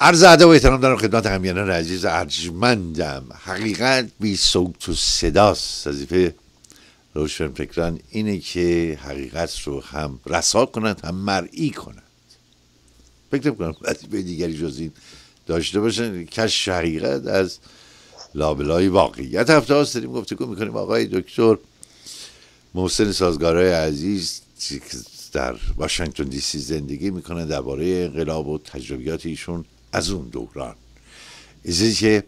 عرض عده و احترام دارم خدمت همینان عزیز ارجمندم حقیقت بی صوت و صداست وظیفه روشن فکران اینه که حقیقت رو هم رسا کنند هم مرئی کنند فکر کنم وظیفه دیگری جز این داشته باشن کش حقیقت از لابلای واقعیت هفته هاست داریم گفتگو میکنیم آقای دکتر محسن سازگارای عزیز در واشنگتن دی سی زندگی میکنه درباره انقلاب و تجربیات ایشون از اون دوران چیزی که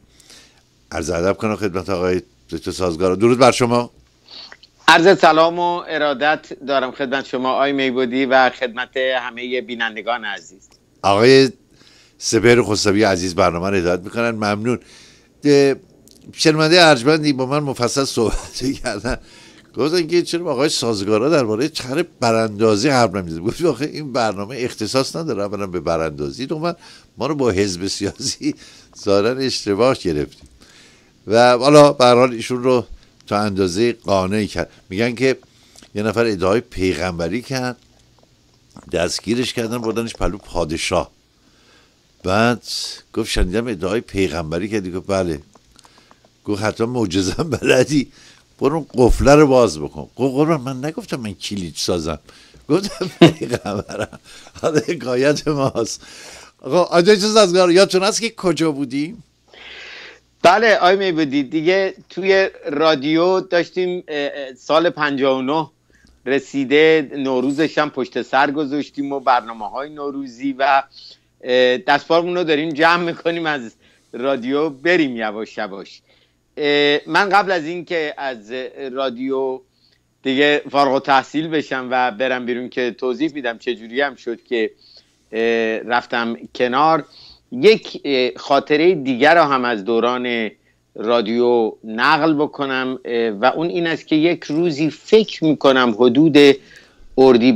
عرض ادب کنم خدمت آقای دکتر سازگار درود بر شما عرض سلام و ارادت دارم خدمت شما آی میبودی و خدمت همه بینندگان عزیز آقای سپهر خسروی عزیز برنامه رو هدایت میکنن ممنون شنونده ارجمندی با من مفصل صحبت کردن گفتن که چرا آقای سازگارا درباره چهره براندازی حرف نمیزه گفت آخه این برنامه اختصاص نداره اولا به براندازی من ما رو با حزب سیاسی ظاهرا اشتباه گرفتیم و حالا به حال ایشون رو تا اندازه قانع کرد میگن که یه نفر ادعای پیغمبری کرد دستگیرش کردن بردنش پلو پادشاه بعد گفت شنیدم ادعای پیغمبری کردی گفت بله گفت حتی معجزم بلدی برو قفله رو باز بکن گفت قربان من نگفتم من کلید سازم گفتم پیغمبرم حالا حکایت ماست آقا اجازه چیز از یادتون هست که کجا بودی؟ بله آی می دیگه توی رادیو داشتیم سال 59 رسیده نوروزش هم پشت سر گذاشتیم و برنامه های نوروزی و دستپارمون رو داریم جمع میکنیم از رادیو بریم یواش یواش من قبل از اینکه از رادیو دیگه فارغ تحصیل بشم و برم بیرون که توضیح میدم چجوری هم شد که رفتم کنار یک خاطره دیگر را هم از دوران رادیو نقل بکنم و اون این است که یک روزی فکر میکنم حدود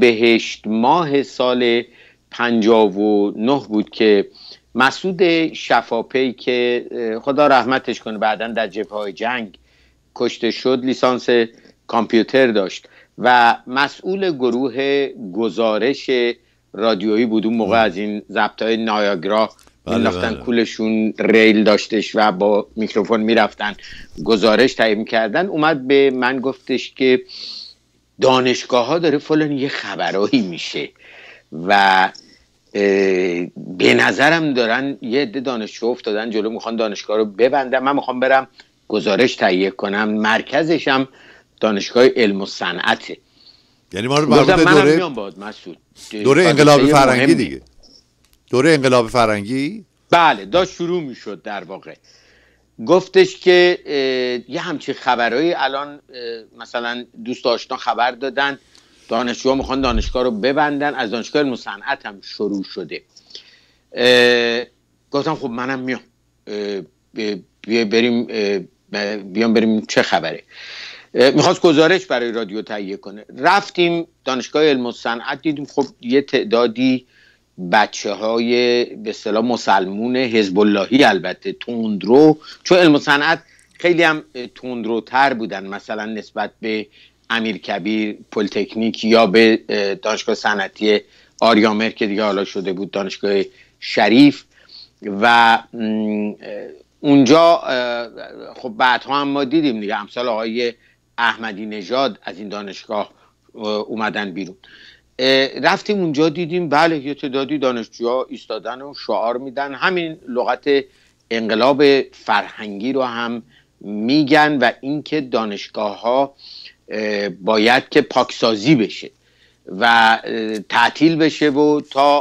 بهشت ماه سال 59 بود که مسعود شفاپی که خدا رحمتش کنه بعدا در جبهه های جنگ کشته شد لیسانس کامپیوتر داشت و مسئول گروه گزارش رادیویی بود اون موقع بله. از این های نایاگرا بله، مینداختن بله. کولشون ریل داشتش و با میکروفون میرفتن گزارش تهیه کردن اومد به من گفتش که دانشگاه ها داره فلان یه خبرایی میشه و به نظرم دارن یه عده دانشجو افتادن جلو میخوان دانشگاه رو ببندم من میخوام برم گزارش تهیه کنم مرکزشم دانشگاه علم و صنعته یعنی ما رو دوره دوره انقلاب فرنگی دیگه دوره انقلاب فرنگی بله داشت شروع میشد در واقع گفتش که یه همچین خبرهایی الان مثلا دوست آشنا خبر دادن دانشجوها میخوان دانشگاه رو ببندن از دانشگاه مصنعت هم شروع شده گفتم خب منم میام بریم بیام بریم چه خبره میخواست گزارش برای رادیو تهیه کنه رفتیم دانشگاه علم و صنعت دیدیم خب یه تعدادی بچه های به اصطلاح مسلمون حزب اللهی البته تندرو چون علم و صنعت خیلی هم تندروتر بودن مثلا نسبت به امیر کبیر پلتکنیک یا به دانشگاه صنعتی آریامر که دیگه حالا شده بود دانشگاه شریف و اونجا خب بعدها هم ما دیدیم دیگه امثال آقای احمدی نژاد از این دانشگاه اومدن بیرون رفتیم اونجا دیدیم بله یه تعدادی دانشجوها ایستادن و شعار میدن همین لغت انقلاب فرهنگی رو هم میگن و اینکه دانشگاه ها باید که پاکسازی بشه و تعطیل بشه و تا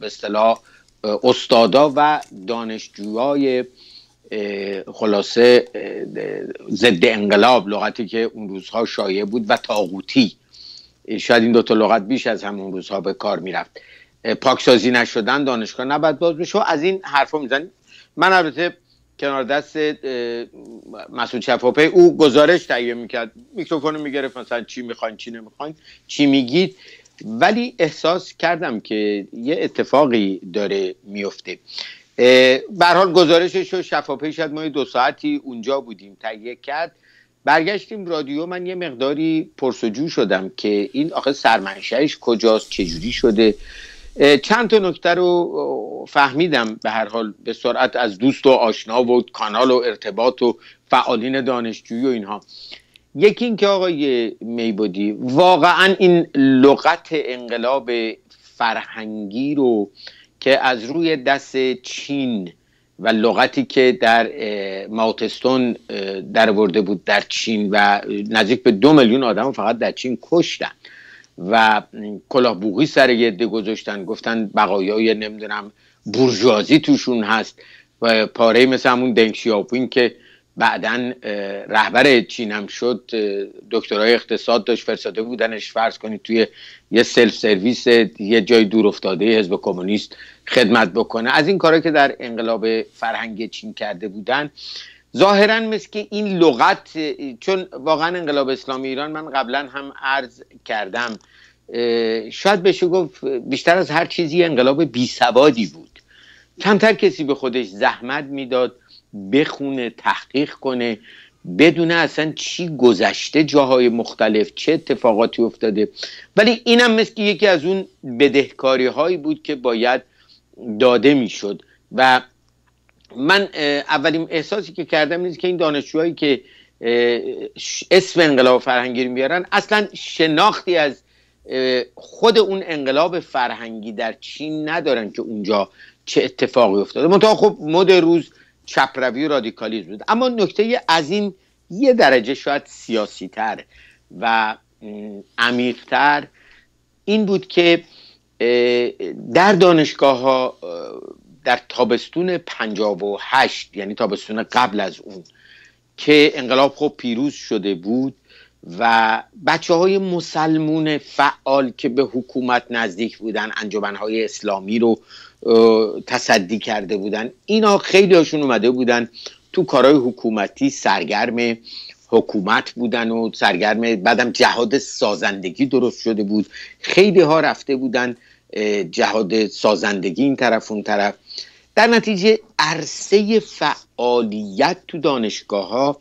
به اصطلاح استادا و دانشجوهای خلاصه ضد انقلاب لغتی که اون روزها شایع بود و تاغوتی شاید این دوتا لغت بیش از همون روزها به کار میرفت پاکسازی نشدن دانشگاه نباید باز بشه از این حرفا میزنید. من البته کنار دست مسعود شفاپی او گزارش تهیه میکرد میکروفون رو میگرفت مثلا چی میخواین چی نمیخواین چی میگید ولی احساس کردم که یه اتفاقی داره میفته به حال گزارشش رو شفاپیش شد ما دو ساعتی اونجا بودیم تهیه کرد برگشتیم رادیو من یه مقداری پرسجو شدم که این آخه سرمنشهش کجاست چجوری شده چند تا نکته رو فهمیدم به هر حال به سرعت از دوست و آشنا و کانال و ارتباط و فعالین دانشجویی و اینها یکی اینکه آقای میبودی واقعا این لغت انقلاب فرهنگی رو که از روی دست چین و لغتی که در ماوتستون در ورده بود در چین و نزدیک به دو میلیون آدم فقط در چین کشتن و کلاهبوغی سر یده گذاشتن گفتن بقایای نمیدونم بورژوازی توشون هست و پاره مثل همون دنگ که بعدا رهبر چینم شد دکترای اقتصاد داشت فرستاده بودنش فرض کنید توی یه سلف سرویس یه جای دور افتاده حزب کمونیست خدمت بکنه از این کارا که در انقلاب فرهنگ چین کرده بودن ظاهرا مثل که این لغت چون واقعا انقلاب اسلامی ایران من قبلا هم عرض کردم شاید بشه گفت بیشتر از هر چیزی انقلاب بیسوادی بود کمتر کسی به خودش زحمت میداد بخونه تحقیق کنه بدونه اصلا چی گذشته جاهای مختلف چه اتفاقاتی افتاده ولی اینم مثل یکی از اون بدهکاری هایی بود که باید داده میشد و من اولین احساسی که کردم اینه که این دانشجوهایی که اسم انقلاب فرهنگی رو میارن اصلا شناختی از خود اون انقلاب فرهنگی در چین ندارن که اونجا چه اتفاقی افتاده منتها خب مد روز چپروی و رادیکالیزم بود اما نکته از این یه درجه شاید سیاسی تر و تر این بود که در دانشگاه ها در تابستون 58 یعنی تابستون قبل از اون که انقلاب خب پیروز شده بود و بچه های مسلمون فعال که به حکومت نزدیک بودن انجمن های اسلامی رو تصدی کرده بودن اینا خیلی هاشون اومده بودن تو کارهای حکومتی سرگرم حکومت بودن و سرگرم بعدم جهاد سازندگی درست شده بود خیلی ها رفته بودن جهاد سازندگی این طرف اون طرف در نتیجه عرصه فعالیت تو دانشگاه ها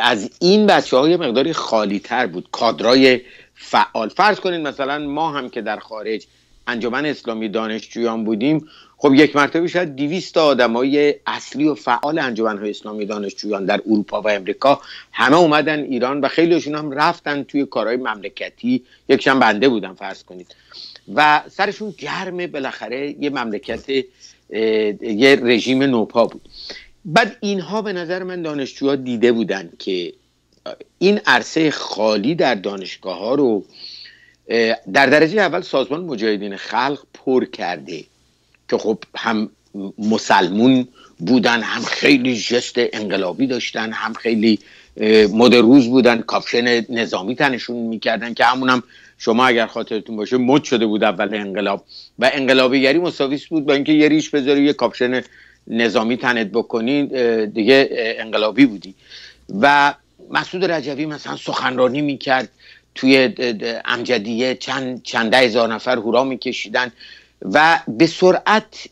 از این بچه های مقداری خالی تر بود کادرای فعال فرض کنید مثلا ما هم که در خارج انجمن اسلامی دانشجویان بودیم خب یک مرتبه شاید 200 تا آدمای اصلی و فعال انجمن های اسلامی دانشجویان در اروپا و امریکا همه اومدن ایران و خیلیشون هم رفتن توی کارهای مملکتی یکشم بنده بودن فرض کنید و سرشون گرم بالاخره یه مملکت یه رژیم نوپا بود بعد اینها به نظر من دانشجوها دیده بودن که این عرصه خالی در دانشگاه ها رو در درجه اول سازمان مجاهدین خلق پر کرده که خب هم مسلمون بودن هم خیلی جست انقلابی داشتن هم خیلی مدروز روز بودن کاپشن نظامی تنشون میکردن که هم شما اگر خاطرتون باشه مد شده بود اول انقلاب و انقلابیگری مساویس بود با اینکه یه ریش بذاری یه کاپشن نظامی تنت بکنی دیگه انقلابی بودی و مسعود رجوی مثلا سخنرانی میکرد توی امجدیه چند چنده هزار نفر هورا میکشیدن و به سرعت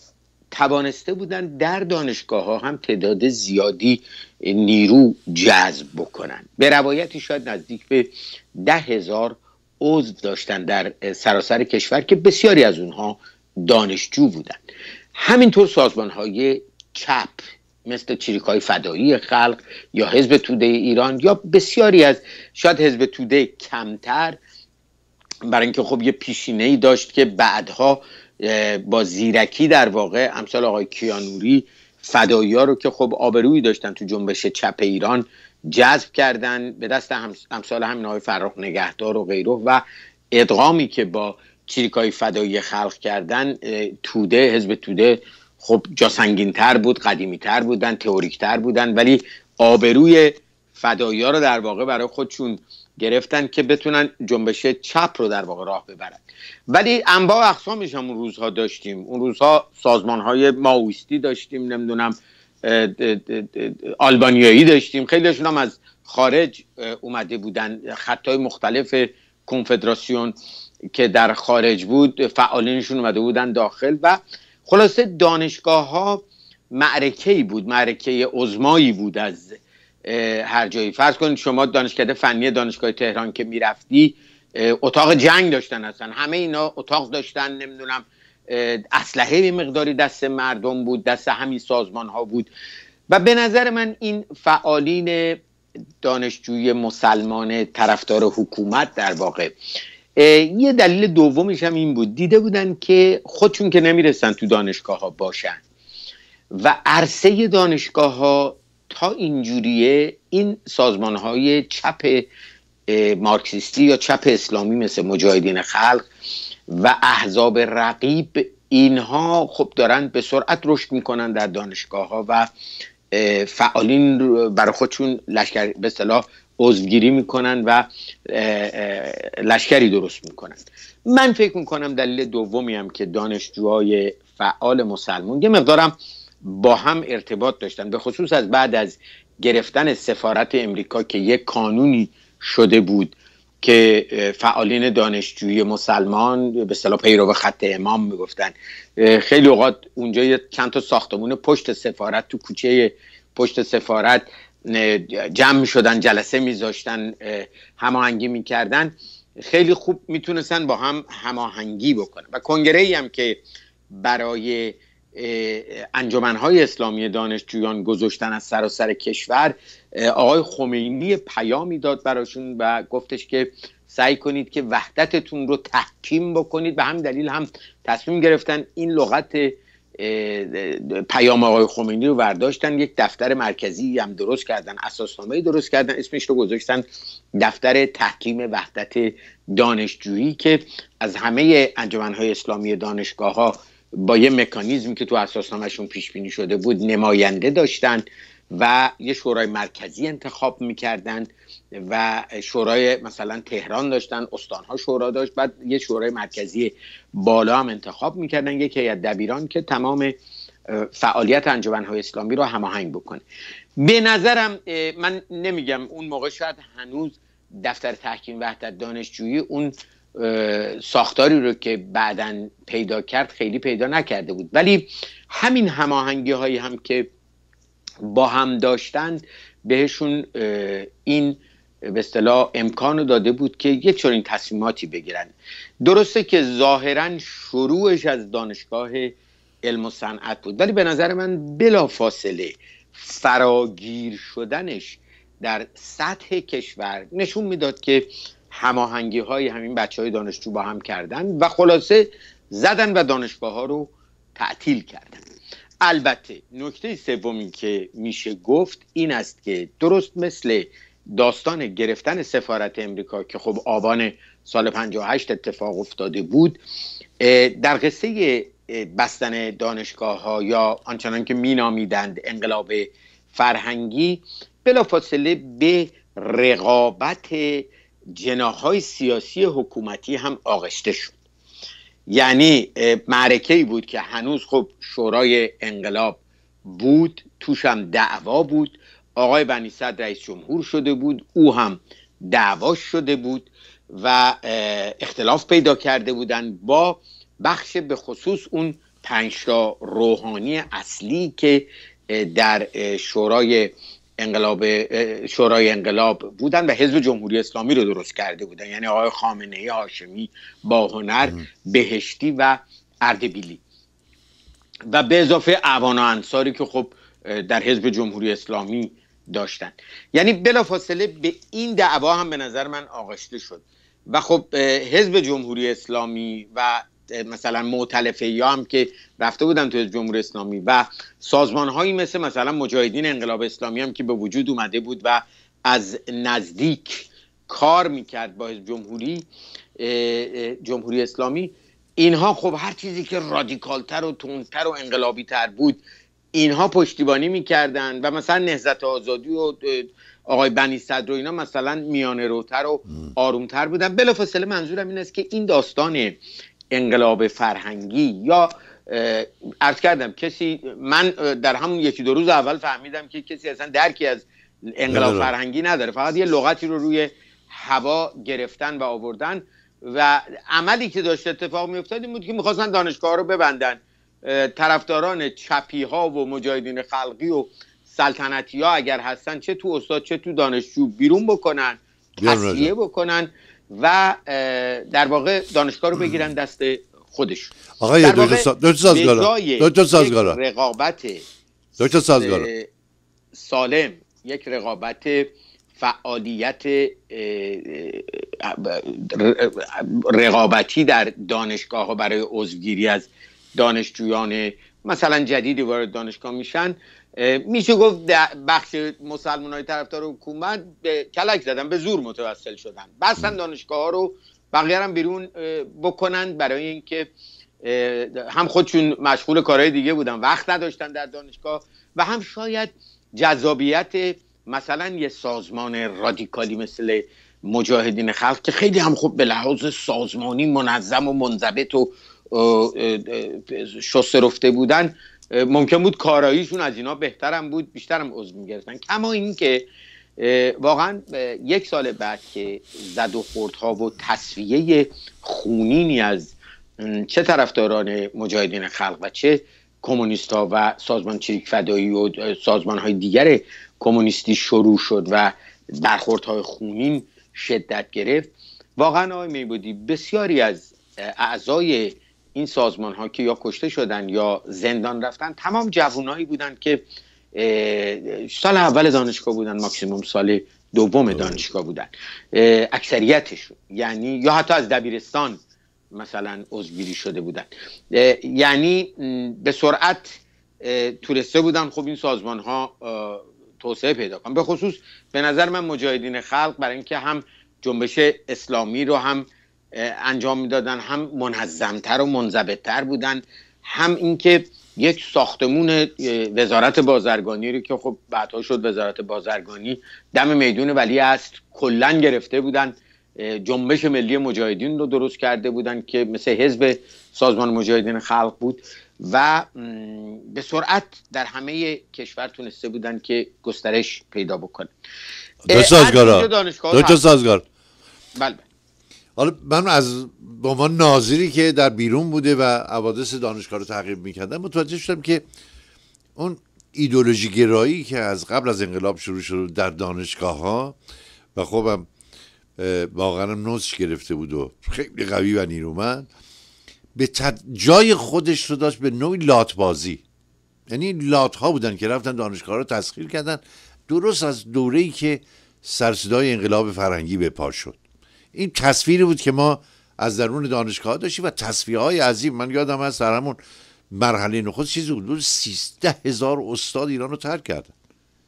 توانسته بودن در دانشگاه ها هم تعداد زیادی نیرو جذب بکنن به روایتی شاید نزدیک به ده هزار عضو داشتن در سراسر کشور که بسیاری از اونها دانشجو بودن همینطور سازمان های چپ مثل چریکای فدایی خلق یا حزب توده ایران یا بسیاری از شاید حزب توده کمتر برای اینکه خب یه پیشینه ای داشت که بعدها با زیرکی در واقع امثال آقای کیانوری فدایی ها رو که خب آبرویی داشتن تو جنبش چپ ایران جذب کردن به دست امثال همین آقای فراخ نگهدار و غیره و ادغامی که با چریکای فدایی خلق کردن توده حزب توده خب جا تر بود قدیمیتر بودن تر بودن ولی آبروی فدایی رو در واقع برای خودشون گرفتن که بتونن جنبش چپ رو در واقع راه ببرن ولی و اقسامش هم اون روزها داشتیم اون روزها سازمان های ماویستی داشتیم نمیدونم آلبانیایی داشتیم خیلیشون هم از خارج اومده بودن خطای مختلف کنفدراسیون که در خارج بود فعالینشون اومده بودن داخل و خلاصه دانشگاه ها معرکه ای بود معرکه عزمایی بود از هر جایی فرض کنید شما دانشکده فنی دانشگاه تهران که میرفتی اتاق جنگ داشتن اصلا همه اینا اتاق داشتن نمیدونم اسلحه مقداری دست مردم بود دست همین سازمان ها بود و به نظر من این فعالین دانشجوی مسلمان طرفدار حکومت در واقع یه دلیل دومش هم این بود دیده بودن که خودشون که نمیرسن تو دانشگاه ها باشن و عرصه دانشگاه ها تا اینجوریه این سازمان های چپ مارکسیستی یا چپ اسلامی مثل مجاهدین خلق و احزاب رقیب اینها خب دارن به سرعت رشد میکنن در دانشگاه ها و فعالین برای خودشون لشکر به عضوگیری میکنن و لشکری درست میکنن من فکر میکنم دلیل دومی هم که دانشجوهای فعال مسلمون یه مقدارم با هم ارتباط داشتن به خصوص از بعد از گرفتن سفارت امریکا که یک کانونی شده بود که فعالین دانشجوی مسلمان به صلاح پیرو خط امام میگفتن خیلی اوقات اونجا چند تا ساختمون پشت سفارت تو کوچه پشت سفارت جمع شدن جلسه میذاشتن هماهنگی میکردن خیلی خوب میتونستن با هم هماهنگی بکنن و کنگره ای هم که برای های اسلامی دانشجویان گذاشتن از سراسر سر کشور آقای خمینی پیامی داد براشون و گفتش که سعی کنید که وحدتتون رو تحکیم بکنید به همین دلیل هم تصمیم گرفتن این لغت پیام آقای خمینی رو برداشتن یک دفتر مرکزی هم درست کردن اساسنامه درست کردن اسمش رو گذاشتن دفتر تحکیم وحدت دانشجویی که از همه انجمنهای اسلامی دانشگاه ها با یه مکانیزمی که تو اساسنامهشون پیش بینی شده بود نماینده داشتن و یه شورای مرکزی انتخاب میکردن و شورای مثلا تهران داشتن استانها شورا داشت بعد یه شورای مرکزی بالا هم انتخاب میکردن یکی هیئت دبیران که تمام فعالیت انجمنهای اسلامی رو هماهنگ بکنه به نظرم من نمیگم اون موقع شاید هنوز دفتر تحکیم وحدت دانشجویی اون ساختاری رو که بعدا پیدا کرد خیلی پیدا نکرده بود ولی همین هماهنگی هایی هم که با هم داشتن بهشون این به اصطلاح امکان داده بود که یه چنین تصمیماتی بگیرن درسته که ظاهرا شروعش از دانشگاه علم و صنعت بود ولی به نظر من بلا فاصله فراگیر شدنش در سطح کشور نشون میداد که هماهنگی های همین بچه های دانشجو با هم کردن و خلاصه زدن و دانشگاه ها رو تعطیل کردن البته نکته سومی که میشه گفت این است که درست مثل داستان گرفتن سفارت امریکا که خب آبان سال 58 اتفاق افتاده بود در قصه بستن دانشگاه ها یا آنچنان که مینامیدند انقلاب فرهنگی بلافاصله به رقابت جناهای سیاسی حکومتی هم آغشته شد یعنی معرکه ای بود که هنوز خب شورای انقلاب بود توش هم دعوا بود آقای بنی صدر رئیس جمهور شده بود او هم دعوا شده بود و اختلاف پیدا کرده بودند با بخش به خصوص اون پنجتا روحانی اصلی که در شورای انقلاب شورای انقلاب بودن و حزب جمهوری اسلامی رو درست کرده بودن یعنی آقای خامنه ای هاشمی با هنر بهشتی و اردبیلی و به اضافه و انصاری که خب در حزب جمهوری اسلامی داشتن یعنی بلافاصله به این دعوا هم به نظر من آغشته شد و خب حزب جمهوری اسلامی و مثلا معتلفه یا هم که رفته بودن تو جمهوری اسلامی و سازمان هایی مثل مثلا مجاهدین انقلاب اسلامی هم که به وجود اومده بود و از نزدیک کار میکرد با جمهوری جمهوری اسلامی اینها خب هر چیزی که رادیکالتر و تونتر و انقلابی تر بود اینها پشتیبانی میکردن و مثلا نهزت آزادی و آقای بنی صدر و اینا مثلا میانه روتر و آرومتر بودن بلافاصله منظورم این است که این داستان انقلاب فرهنگی یا ارز کردم کسی من در همون یکی دو روز اول فهمیدم که کسی اصلا درکی از انقلاب فرهنگی نداره فقط یه لغتی رو روی هوا گرفتن و آوردن و عملی که داشت اتفاق میافتاد این بود که میخواستن دانشگاه رو ببندن طرفداران چپی ها و مجاهدین خلقی و سلطنتی ها اگر هستن چه تو استاد چه تو دانشجو بیرون بکنن تصیه بکنن و در واقع دانشگاه رو بگیرن دست خودش آقای دکتر سازگارا دکتر سازگارا رقابت دکتر سازگارا سالم یک رقابت فعالیت رقابتی در دانشگاه ها برای عضوگیری از دانشجویان مثلا جدیدی وارد دانشگاه میشن میشه گفت بخش مسلمان های طرفدار حکومت به کلک زدن به زور متوسل شدن بستن دانشگاه ها رو بقیه هم بیرون بکنن برای اینکه هم خودشون مشغول کارهای دیگه بودن وقت نداشتن در دانشگاه و هم شاید جذابیت مثلا یه سازمان رادیکالی مثل مجاهدین خلق که خیلی هم خوب به لحاظ سازمانی منظم و منضبط و شسته رفته بودن ممکن بود کاراییشون از اینا بهترم بود بیشترم عضو میگرفتن اما اینکه واقعا یک سال بعد که زد و خوردها و تصویه خونینی از چه طرفداران مجاهدین خلق و چه کمونیست ها و سازمان چریک فدایی و سازمان های دیگر کمونیستی شروع شد و های خونین شدت گرفت واقعا آقای میبودی بسیاری از اعضای این سازمان ها که یا کشته شدن یا زندان رفتن تمام جوانایی بودند که سال اول دانشگاه بودن ماکسیموم سال دوم دانشگاه بودن اکثریتشون یعنی یا حتی از دبیرستان مثلا عضوگیری شده بودن یعنی به سرعت تورسته بودن خب این سازمان ها توسعه پیدا کن به خصوص به نظر من مجاهدین خلق برای اینکه هم جنبش اسلامی رو هم انجام میدادن هم منظمتر و منضبطتر بودن هم اینکه یک ساختمون وزارت بازرگانی رو که خب بعدها شد وزارت بازرگانی دم میدون ولی است کلا گرفته بودن جنبش ملی مجاهدین رو درست کرده بودن که مثل حزب سازمان مجاهدین خلق بود و به سرعت در همه کشور تونسته بودن که گسترش پیدا بکنه دو سازگار دو سازگار بله, بله. حالا من از به عنوان ناظری که در بیرون بوده و حوادث دانشگاه رو تعقیب میکردم متوجه شدم که اون ایدولوژی گرایی که از قبل از انقلاب شروع شد در دانشگاه ها و خوبم واقعا نوزش گرفته بود و خیلی قوی و نیرومند به جای خودش رو داشت به نوعی لاتبازی یعنی لات ها بودن که رفتن دانشگاه رو تسخیر کردن درست از دوره ای که سرصدای انقلاب فرهنگی به پا شد این تصویری بود که ما از درون دانشگاه داشتیم و تصویه های عظیم من یادم از در همون مرحله نخست چیزی بود سیزده هزار استاد ایران رو ترک کردن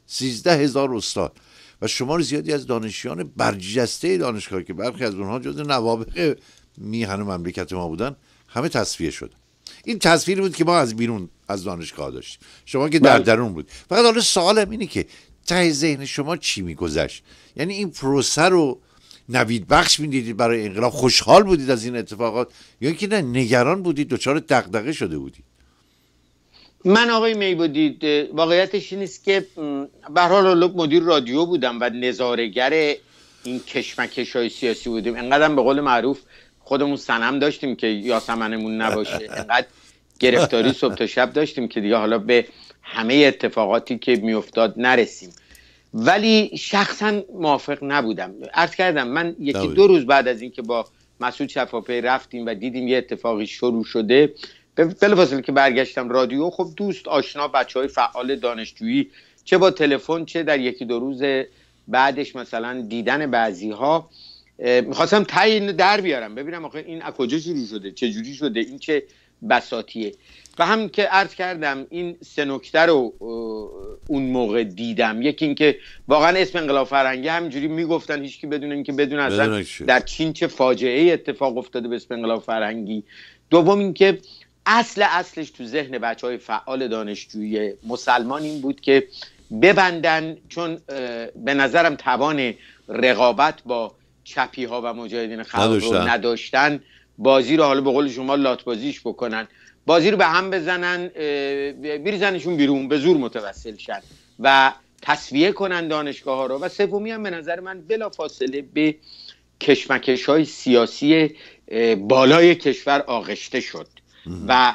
سیزده هزار استاد و شمار زیادی از دانشیان برجسته دانشگاه که برخی از اونها جز نوابق میهن مملکت ما بودن همه تصفیه شد این تصویری بود که ما از بیرون از دانشگاه داشتیم شما که در بله. درون بود فقط حالا سوالم اینه که ته ذهن شما چی میگذشت یعنی این پروسه رو نوید بخش میدیدید برای انقلاب خوشحال بودید از این اتفاقات یا اینکه نه نگران بودید دچار دغدغه شده بودید من آقای می بودید واقعیتش این است که به حال مدیر رادیو بودم و نظارگر این کشمکش های سیاسی بودیم انقدر به قول معروف خودمون سنم داشتیم که یاسمنمون نباشه انقدر گرفتاری صبح تا شب داشتیم که دیگه حالا به همه اتفاقاتی که میافتاد نرسیم ولی شخصا موافق نبودم عرض کردم من یکی دو, روز بعد از اینکه با مسعود شفاپی رفتیم و دیدیم یه اتفاقی شروع شده بلافاصله که برگشتم رادیو خب دوست آشنا بچه های فعال دانشجویی چه با تلفن چه در یکی دو روز بعدش مثلا دیدن بعضی ها میخواستم تای در بیارم ببینم آخه این از کجا چیزی شده چه جوری شده این چه بساتیه و هم که عرض کردم این سه نکته رو اون موقع دیدم یکی اینکه واقعا اسم انقلاب فرهنگی همینجوری میگفتن هیچکی بدون اینکه بدون اصلا در چین چه فاجعه ای اتفاق افتاده به اسم انقلاب فرهنگی دوم اینکه اصل اصلش تو ذهن بچه های فعال دانشجوی مسلمان این بود که ببندن چون به نظرم توان رقابت با چپی ها و مجاهدین خلق رو نداشتن بازی رو حالا به قول شما لاتبازیش بکنن بازی رو به هم بزنن بریزنشون بیرون به زور متوسل شد و تصویه کنن دانشگاه ها رو و سومی هم به نظر من بلا فاصله به کشمکش های سیاسی بالای کشور آغشته شد و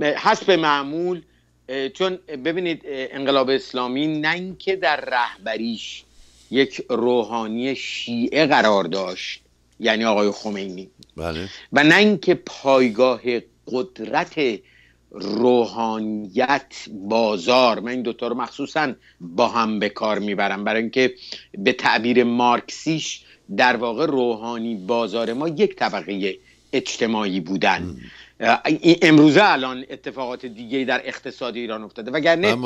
حسب معمول چون ببینید انقلاب اسلامی نه اینکه در رهبریش یک روحانی شیعه قرار داشت یعنی آقای خمینی بله. و نه اینکه پایگاه قدرت روحانیت بازار من این دوتا رو مخصوصا با هم به کار میبرم برای اینکه به تعبیر مارکسیش در واقع روحانی بازار ما یک طبقه اجتماعی بودن امروزه الان اتفاقات دیگه در اقتصاد ایران افتاده وگرنه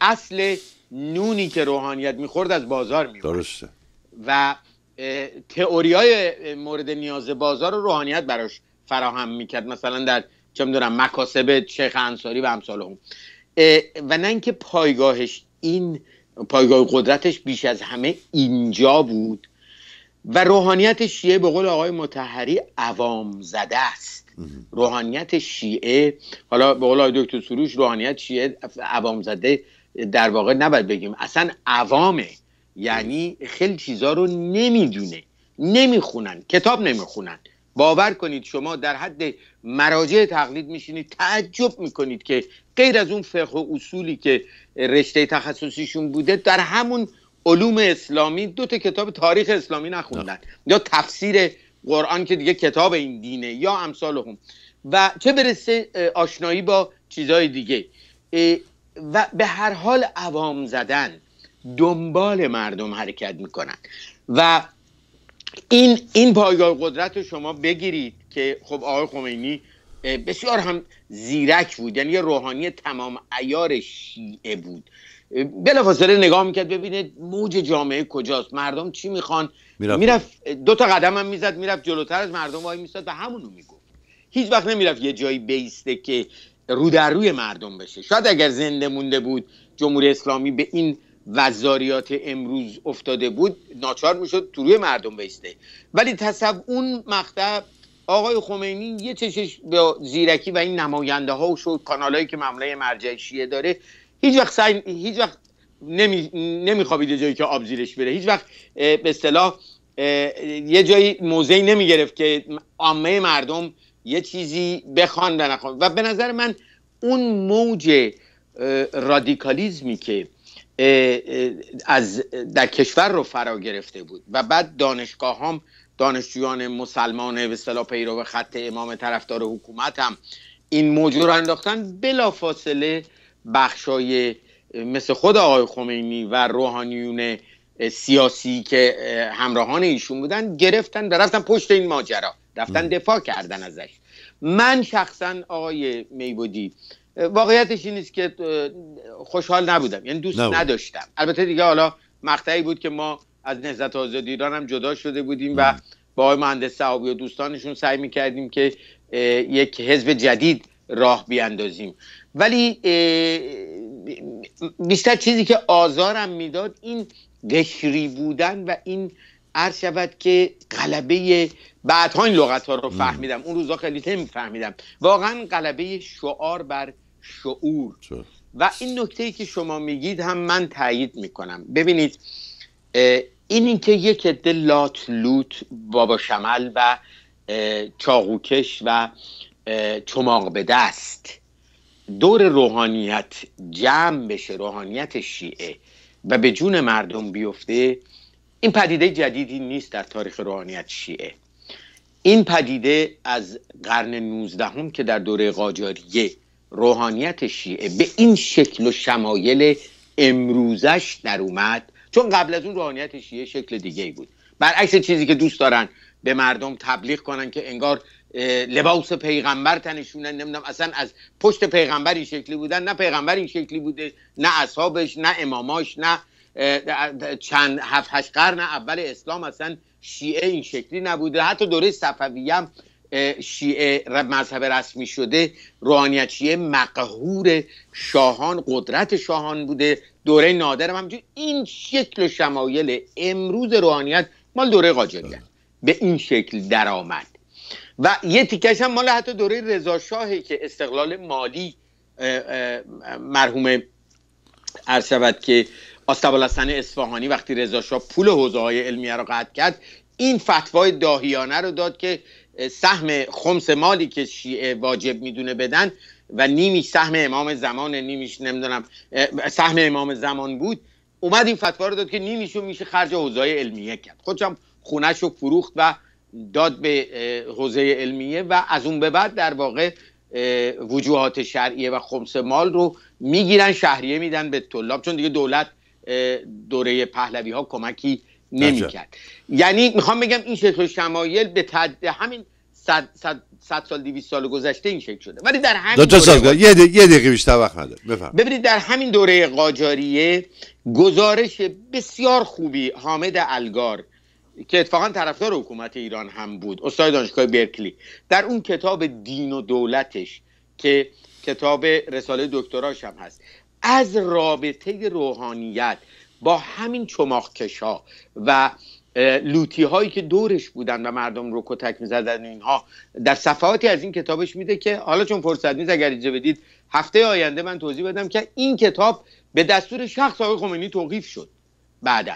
اصل نونی که روحانیت میخورد از بازار میبرد درسته و تئوریای مورد نیاز بازار رو روحانیت براش فراهم میکرد مثلا در چه میدونم مکاسب شیخ انصاری و امثال هم و نه اینکه پایگاهش این پایگاه قدرتش بیش از همه اینجا بود و روحانیت شیعه به قول آقای متحری عوام زده است روحانیت شیعه حالا به قول آقای دکتر سروش روحانیت شیعه عوام زده در واقع نباید بگیم اصلا عوامه یعنی خیلی چیزا رو نمیدونه نمیخونن کتاب نمیخونن باور کنید شما در حد مراجع تقلید میشینید تعجب میکنید که غیر از اون فقه و اصولی که رشته تخصصیشون بوده در همون علوم اسلامی دو تا کتاب تاریخ اسلامی نخوندن یا تفسیر قرآن که دیگه کتاب این دینه یا امثال هم و چه برسه آشنایی با چیزهای دیگه و به هر حال عوام زدن دنبال مردم حرکت میکنن و این این پایگاه قدرت رو شما بگیرید که خب آقای خمینی بسیار هم زیرک بود یعنی یه روحانی تمام ایار شیعه بود بلافاصله نگاه میکرد ببینه موج جامعه کجاست مردم چی میخوان میرفت, دوتا دو تا قدم هم میزد میرفت جلوتر از مردم وای میستاد و همونو میگفت هیچ وقت نمیرفت یه جایی بیسته که رو در روی مردم بشه شاید اگر زنده مونده بود جمهوری اسلامی به این وزاریات امروز افتاده بود ناچار میشد تو روی مردم بیسته ولی تصف اون مقطع آقای خمینی یه چشش به زیرکی و این نماینده ها و شد کانالایی که مملای مرجع شیعه داره هیچ وقت سعی هیچ وقت نمی... جایی که آب زیرش بره هیچ وقت به اصطلاح یه جایی موضعی نمیگرفت که عامه مردم یه چیزی بخوان و نخوان و به نظر من اون موج رادیکالیزمی که از در کشور رو فرا گرفته بود و بعد دانشگاه هم دانشجویان مسلمان به صلاح پیرو خط امام طرفدار حکومت هم این موجود رو انداختن بلا فاصله بخشای مثل خود آقای خمینی و روحانیون سیاسی که همراهان ایشون بودن گرفتن و رفتن پشت این ماجرا رفتن دفاع کردن ازش من شخصا آقای میبودی واقعیتش این نیست که خوشحال نبودم یعنی دوست نداشتم البته دیگه حالا مقطعی بود که ما از نهضت آزادی ایران هم جدا شده بودیم و با آقای مهندس صحابی و دوستانشون سعی میکردیم که یک حزب جدید راه بیاندازیم ولی بیشتر چیزی که آزارم میداد این قشری بودن و این عرض شود که قلبه بعدها این لغت ها رو فهمیدم اون روزا خیلی نمیفهمیدم واقعا قلبه شعار بر شعور و این نکته ای که شما میگید هم من تایید میکنم ببینید این اینکه یک عده لات لوت بابا شمل و چاقوکش و چماق به دست دور روحانیت جمع بشه روحانیت شیعه و به جون مردم بیفته این پدیده جدیدی نیست در تاریخ روحانیت شیعه این پدیده از قرن 19 که در دوره قاجاریه روحانیت شیعه به این شکل و شمایل امروزش در اومد چون قبل از اون روحانیت شیعه شکل دیگه ای بود برعکس چیزی که دوست دارن به مردم تبلیغ کنن که انگار لباس پیغمبر تنشونن نمیدونم اصلا از پشت پیغمبر این شکلی بودن نه پیغمبر این شکلی بوده نه اصحابش نه اماماش نه چند هفت هشت قرن اول اسلام اصلا شیعه این شکلی نبوده حتی دوره صفویه هم شیعه مذهب رسمی شده روحانیت مقهور شاهان قدرت شاهان بوده دوره نادر هم این شکل شمایل امروز روحانیت مال دوره قاجاری به این شکل درآمد و یه تیکش هم مال حتی دوره رضاشاهه که استقلال مالی مرحوم ارشود که آستبالحسن اصفهانی وقتی رضاشاه پول حوزه های علمیه رو قطع کرد این فتوای داهیانه رو داد که سهم خمس مالی که شیعه واجب میدونه بدن و نیمی سهم امام زمان نیمیش نمیدونم سهم امام زمان بود اومد این فتوا رو داد که نیمیشو میشه خرج حوزه علمیه کرد خودشم خونش رو فروخت و داد به حوزه علمیه و از اون به بعد در واقع وجوهات شرعیه و خمس مال رو میگیرن شهریه میدن به طلاب چون دیگه دولت دوره پهلوی ها کمکی نمیکرد یعنی میخوام بگم این شکل شمایل به تد همین صد, صد, صد سال دیویس سال گذشته این شکل شده ولی در همین دوره یه, دقیقه بیشتر وقت ببینید در همین دوره قاجاریه گزارش بسیار خوبی حامد الگار که اتفاقا طرفدار حکومت ایران هم بود استاد دانشگاه برکلی در اون کتاب دین و دولتش که کتاب رساله دکتراش هم هست از رابطه روحانیت با همین چماخ کشا و لوتی هایی که دورش بودن و مردم رو کتک میزدن اینها در صفحاتی از این کتابش میده که حالا چون فرصت نیست اگر اینجا بدید هفته آینده من توضیح بدم که این کتاب به دستور شخص آقای خمینی توقیف شد بعدا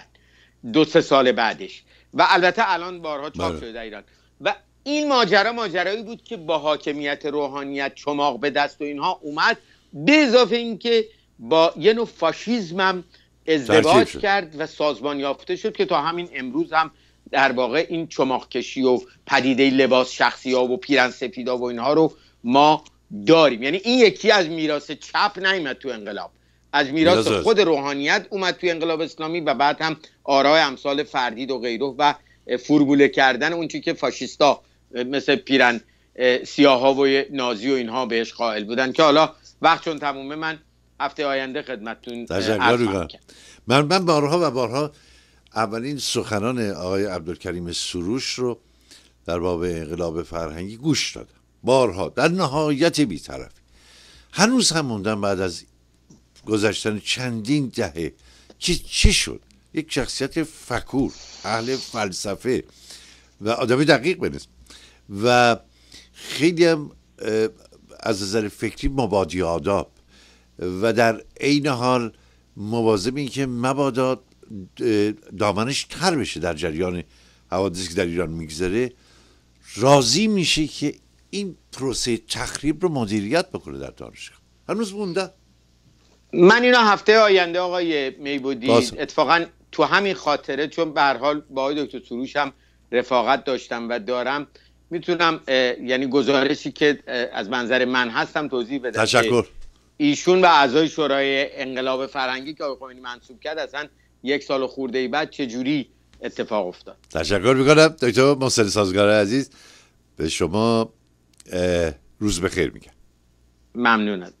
دو سه سال بعدش و البته الان بارها چاپ شده بله. شده ایران و این ماجرا ماجرایی بود که با حاکمیت روحانیت چماق به دست و اینها اومد به اضافه اینکه با یه نوع فاشیزم ازدواج کرد و سازمان یافته شد که تا همین امروز هم در واقع این چماخ کشی و پدیده لباس شخصی ها و پیرن و اینها رو ما داریم یعنی این یکی از میراث چپ نیمد تو انقلاب از میراث خود روحانیت اومد توی انقلاب اسلامی و بعد هم آرای امثال فردید و غیره و فوربوله کردن اون که فاشیستا مثل پیرن سیاه ها و نازی و اینها بهش قائل بودن که حالا وقت چون تمومه من هفته آینده خدمتتون تشکر من من بارها و بارها اولین سخنان آقای عبدالکریم سروش رو در باب انقلاب فرهنگی گوش دادم بارها در نهایت بیطرفی هنوز هم موندم بعد از گذشتن چندین دهه چی, چی شد یک شخصیت فکور اهل فلسفه و آدمی دقیق بنیست و خیلی هم از نظر فکری مبادی آداب و در عین حال مواظب این که مبادا دامنش تر بشه در جریان حوادثی که در ایران میگذره راضی میشه که این پروسه تخریب رو مدیریت بکنه در دانشگاه هنوز مونده من اینا هفته آینده آقای میبودی اتفاقا تو همین خاطره چون به حال با آقای دکتر سروش هم رفاقت داشتم و دارم میتونم یعنی گزارشی که از منظر من هستم توضیح بدم تشکر ایشون و اعضای شورای انقلاب فرنگی که آقای خمینی منصوب کرد اصلا یک سال خورده ای بعد چه جوری اتفاق افتاد تشکر میکنم دکتر محسن سازگار عزیز به شما روز بخیر میگم ممنونم